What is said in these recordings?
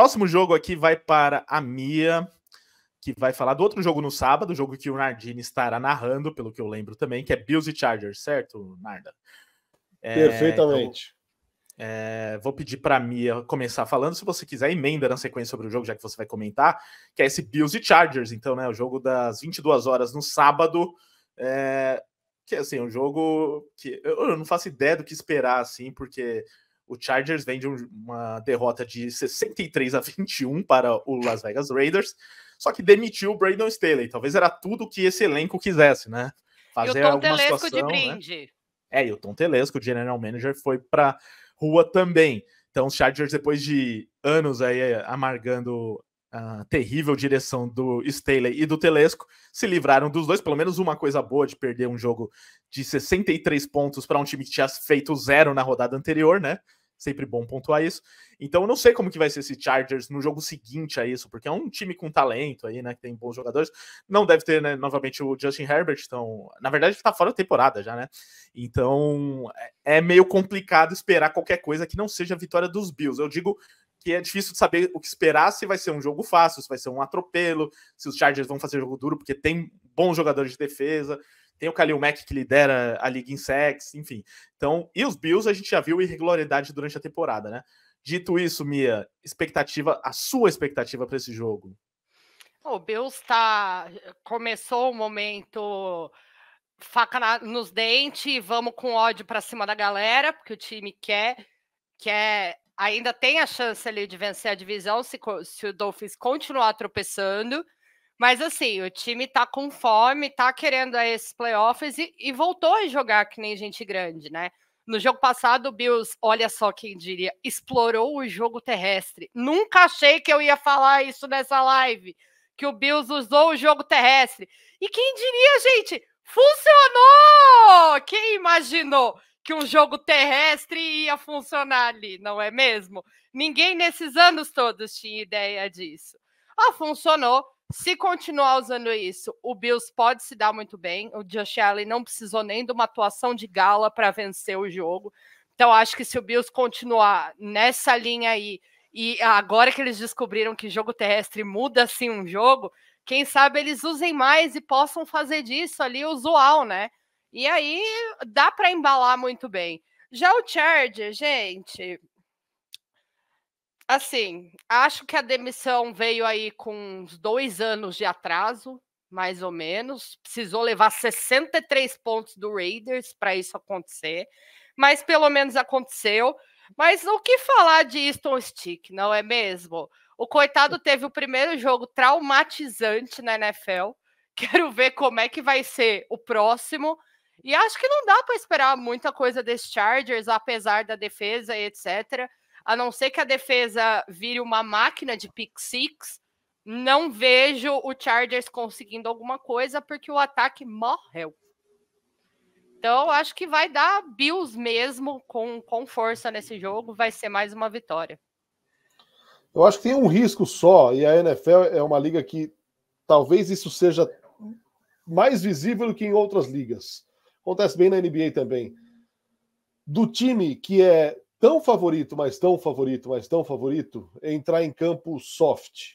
próximo jogo aqui vai para a Mia, que vai falar do outro jogo no sábado, jogo que o Nardini estará narrando, pelo que eu lembro também, que é Bills e Chargers, certo, Narda? É, Perfeitamente. Então, é, vou pedir para Mia começar falando, se você quiser, emenda na sequência sobre o jogo, já que você vai comentar, que é esse Bills e Chargers, então, né, o jogo das 22 horas no sábado, é, que assim, é um jogo que eu não faço ideia do que esperar, assim, porque o Chargers vem de uma derrota de 63 a 21 para o Las Vegas Raiders, só que demitiu o Brandon Staley. Talvez era tudo que esse elenco quisesse, né? Fazer e o Tom Telesco situação, de né? brinde. Né? É, e o Tom Telesco, o general manager, foi para rua também. Então, os Chargers, depois de anos aí eh, amargando a terrível direção do Staley e do Telesco, se livraram dos dois. Pelo menos uma coisa boa de perder um jogo de 63 pontos para um time que tinha feito zero na rodada anterior, né? Sempre bom pontuar isso. Então, eu não sei como que vai ser esse Chargers no jogo seguinte a isso, porque é um time com talento aí, né? Que tem bons jogadores. Não deve ter, né, novamente, o Justin Herbert. Então, na verdade, tá fora da temporada já, né? Então, é, é meio complicado esperar qualquer coisa que não seja a vitória dos Bills. Eu digo que é difícil de saber o que esperar, se vai ser um jogo fácil, se vai ser um atropelo, se os Chargers vão fazer jogo duro, porque tem bons jogadores de defesa. Tem o Kalil Mack que lidera a liga em sex, enfim. Então, e os Bills a gente já viu irregularidade durante a temporada, né? Dito isso, Mia, expectativa, a sua expectativa para esse jogo? O Bills tá começou o momento faca na, nos dentes, vamos com ódio para cima da galera, porque o time quer quer ainda tem a chance ali de vencer a divisão se, se o Dolphins continuar tropeçando. Mas assim, o time tá com fome, tá querendo esses playoffs e, e, voltou a jogar que nem gente grande, né? No jogo passado, o Bills, olha só quem diria, explorou o jogo terrestre. Nunca achei que eu ia falar isso nessa live, que o Bills usou o jogo terrestre. E quem diria, gente? Funcionou! Quem imaginou que um jogo terrestre ia funcionar ali, não é mesmo? Ninguém nesses anos todos tinha ideia disso. Ah, funcionou se continuar usando isso, o Bills pode se dar muito bem. O Josh Allen não precisou nem de uma atuação de gala para vencer o jogo. Então, acho que se o Bills continuar nessa linha aí, e agora que eles descobriram que jogo terrestre muda assim um jogo, quem sabe eles usem mais e possam fazer disso ali usual, né? E aí dá para embalar muito bem. Já o Charger, gente, Assim, acho que a demissão veio aí com uns dois anos de atraso, mais ou menos. Precisou levar 63 pontos do Raiders para isso acontecer, mas pelo menos aconteceu. Mas o que falar de Easton Stick, não é mesmo? O coitado teve o primeiro jogo traumatizante na NFL. Quero ver como é que vai ser o próximo. E acho que não dá para esperar muita coisa desse Chargers, apesar da defesa e etc a não ser que a defesa vire uma máquina de pick six, não vejo o Chargers conseguindo alguma coisa porque o ataque morreu. Então, acho que vai dar Bills mesmo com, com força nesse jogo, vai ser mais uma vitória. Eu acho que tem um risco só, e a NFL é uma liga que talvez isso seja mais visível do que em outras ligas. Acontece bem na NBA também. Do time que é tão favorito, mas tão favorito, mas tão favorito, é entrar em campo soft,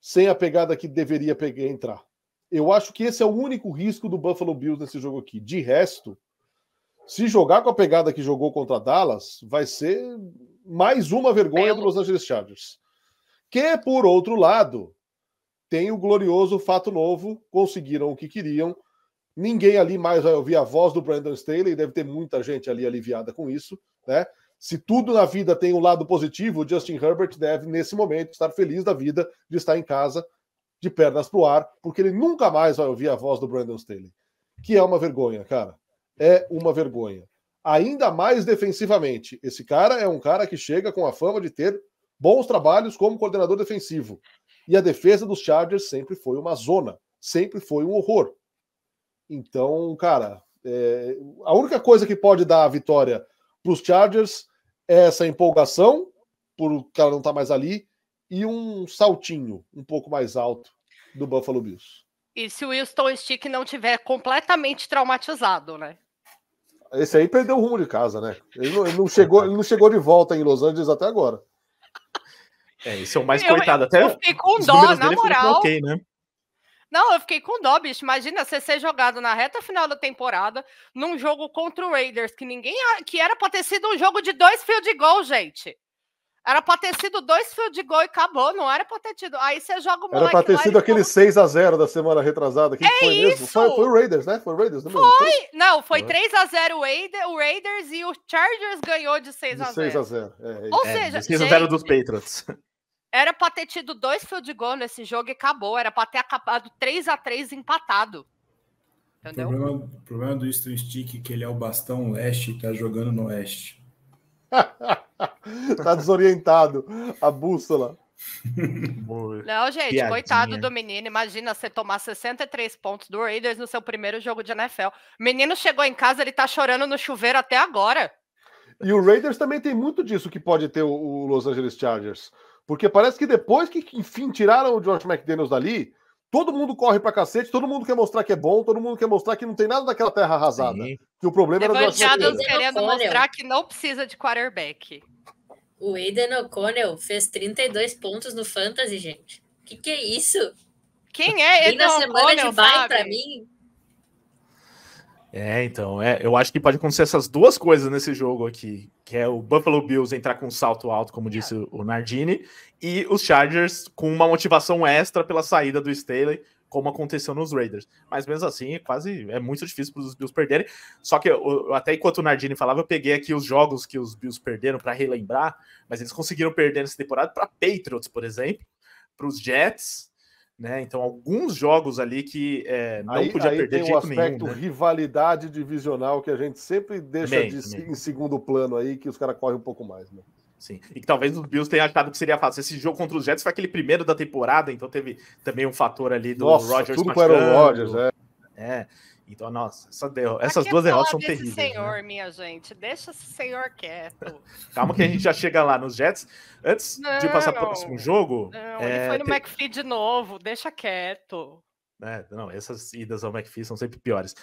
sem a pegada que deveria pegar, entrar. Eu acho que esse é o único risco do Buffalo Bills nesse jogo aqui. De resto, se jogar com a pegada que jogou contra Dallas, vai ser mais uma vergonha Belo. É do Los Angeles Chargers. Que, por outro lado, tem o glorioso fato novo, conseguiram o que queriam. Ninguém ali mais vai ouvir a voz do Brandon Staley, deve ter muita gente ali aliviada com isso, né? Se tudo na vida tem um lado positivo, o Justin Herbert deve, nesse momento, estar feliz da vida de estar em casa, de pernas para o ar, porque ele nunca mais vai ouvir a voz do Brandon Staley. Que é uma vergonha, cara. É uma vergonha. Ainda mais defensivamente. Esse cara é um cara que chega com a fama de ter bons trabalhos como coordenador defensivo. E a defesa dos Chargers sempre foi uma zona, sempre foi um horror. Então, cara, é... a única coisa que pode dar a vitória para os Chargers essa empolgação, por ela não estar tá mais ali, e um saltinho um pouco mais alto do Buffalo Bills. E se o Wilson Stick não tiver completamente traumatizado, né? Esse aí perdeu o rumo de casa, né? Ele não, ele não chegou, ele não chegou de volta em Los Angeles até agora. É, esse é o mais eu, coitado. Até eu fico com dó, na moral. Okay, né? Não, eu fiquei com dó, bicho. Imagina você ser jogado na reta final da temporada num jogo contra o Raiders, que ninguém. que era pra ter sido um jogo de dois field goal, gente. Era pra ter sido dois field goal e acabou, não era pra ter tido. Aí você joga o moleque Era pra ter sido aquele como... 6 x 0 da semana retrasada. Que é foi isso! Mesmo? Foi, foi, o Raiders, né? Foi o Raiders, não Foi! Não, foi uhum. 3 x 0 o Raiders e o Chargers ganhou de 6 x 0 6 x 0 é, é. Ou é, seja... 6 a 0 gente... dos Patriots. Era pra ter tido dois field goal nesse jogo e acabou. Era pra ter acabado 3 a 3 empatado. Entendeu? O problema, o problema do Eastern Stick é que ele é o bastão leste e tá jogando no oeste. tá desorientado. A bússola. Não, gente, Piadinha. coitado do menino. Imagina você tomar 63 pontos do Raiders no seu primeiro jogo de NFL. O menino chegou em casa, ele tá chorando no chuveiro até agora. E o Raiders também tem muito disso que pode ter o Los Angeles Chargers. Porque parece que depois que, enfim, tiraram o Josh McDaniels dali, todo mundo corre pra cacete, todo mundo quer mostrar que é bom, todo mundo quer mostrar que não tem nada daquela terra arrasada. Sim. Que o problema Levante era o Josh McDaniels. querendo mostrar que não precisa de quarterback. O Aiden O'Connell fez 32 pontos no Fantasy, gente. Que que é isso? Quem é Aiden O'Connell? na semana de bye pra mim? É, então, é, eu acho que pode acontecer essas duas coisas nesse jogo aqui que é o Buffalo Bills entrar com um salto alto, como é. disse o Nardini, e os Chargers com uma motivação extra pela saída do Staley, como aconteceu nos Raiders. Mas mesmo assim, é quase é muito difícil para os Bills perderem. Só que eu, até enquanto o Nardini falava, eu peguei aqui os jogos que os Bills perderam para relembrar, mas eles conseguiram perder nessa temporada para Patriots, por exemplo, para os Jets, né? Então, alguns jogos ali que é, não aí, podia aí perder tem de jeito o aspecto nenhum, né? rivalidade divisional que a gente sempre deixa bem, de, bem. em segundo plano aí, que os caras correm um pouco mais, né? Sim, e que talvez os Bills tenha achado que seria fácil. Esse jogo contra os Jets foi aquele primeiro da temporada, então teve também um fator ali do Nossa, Rogers tudo machucando. Rogers, é. é. Então, nossa, essa derro... essas duas derrotas são terríveis. Né? senhor, né? minha gente, deixa esse senhor quieto. Calma que a gente já chega lá nos Jets. Antes não, de passar para o próximo jogo... Não, é... ele foi no tem... McPhee de novo, deixa quieto. É, não, essas idas ao McPhee são sempre piores.